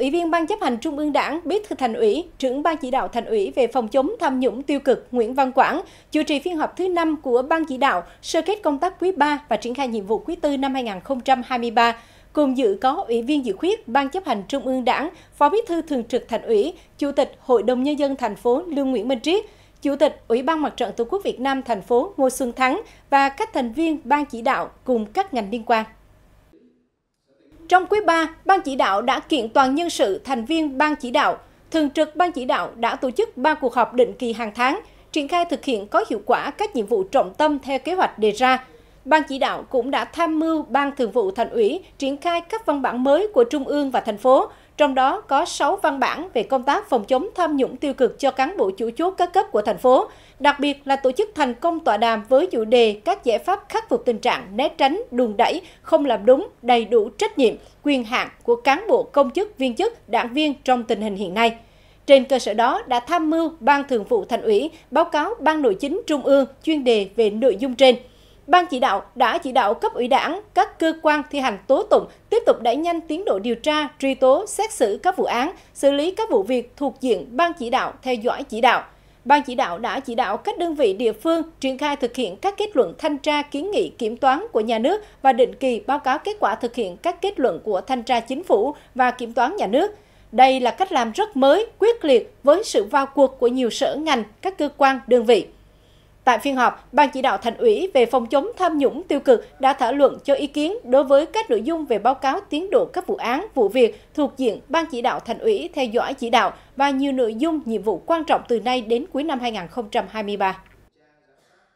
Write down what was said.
Ủy viên Ban chấp hành Trung ương Đảng, Bí thư Thành ủy, trưởng Ban chỉ đạo Thành ủy về phòng chống tham nhũng tiêu cực Nguyễn Văn Quảng chủ trì phiên họp thứ 5 của Ban chỉ đạo sơ kết công tác quý 3 và triển khai nhiệm vụ quý 4 năm 2023. Cùng dự có Ủy viên dự khuyết Ban chấp hành Trung ương Đảng, Phó Bí thư Thường trực Thành ủy, Chủ tịch Hội đồng Nhân dân thành phố Lương Nguyễn Minh Triết, Chủ tịch Ủy ban Mặt trận Tổ quốc Việt Nam thành phố Ngô Xuân Thắng và các thành viên Ban chỉ đạo cùng các ngành liên quan. Trong quý 3, Ban chỉ đạo đã kiện toàn nhân sự thành viên Ban chỉ đạo. Thường trực Ban chỉ đạo đã tổ chức 3 cuộc họp định kỳ hàng tháng, triển khai thực hiện có hiệu quả các nhiệm vụ trọng tâm theo kế hoạch đề ra – Ban chỉ đạo cũng đã tham mưu Ban Thường vụ Thành ủy triển khai các văn bản mới của Trung ương và thành phố, trong đó có 6 văn bản về công tác phòng chống tham nhũng tiêu cực cho cán bộ chủ chốt các cấp của thành phố, đặc biệt là tổ chức thành công tọa đàm với chủ đề các giải pháp khắc phục tình trạng né tránh, đùn đẩy, không làm đúng, đầy đủ trách nhiệm, quyền hạn của cán bộ công chức, viên chức, đảng viên trong tình hình hiện nay. Trên cơ sở đó đã tham mưu Ban Thường vụ Thành ủy báo cáo Ban Nội chính Trung ương chuyên đề về nội dung trên – Ban chỉ đạo đã chỉ đạo cấp ủy đảng, các cơ quan thi hành tố tụng tiếp tục đẩy nhanh tiến độ điều tra, truy tố, xét xử các vụ án, xử lý các vụ việc thuộc diện ban chỉ đạo theo dõi chỉ đạo. Ban chỉ đạo đã chỉ đạo các đơn vị địa phương triển khai thực hiện các kết luận thanh tra kiến nghị kiểm toán của nhà nước và định kỳ báo cáo kết quả thực hiện các kết luận của thanh tra chính phủ và kiểm toán nhà nước. Đây là cách làm rất mới, quyết liệt với sự vào cuộc của nhiều sở ngành, các cơ quan, đơn vị. Tại phiên họp, Ban chỉ đạo thành ủy về phòng chống tham nhũng tiêu cực đã thảo luận cho ý kiến đối với các nội dung về báo cáo tiến độ các vụ án, vụ việc thuộc diện Ban chỉ đạo thành ủy theo dõi chỉ đạo và nhiều nội dung nhiệm vụ quan trọng từ nay đến cuối năm 2023.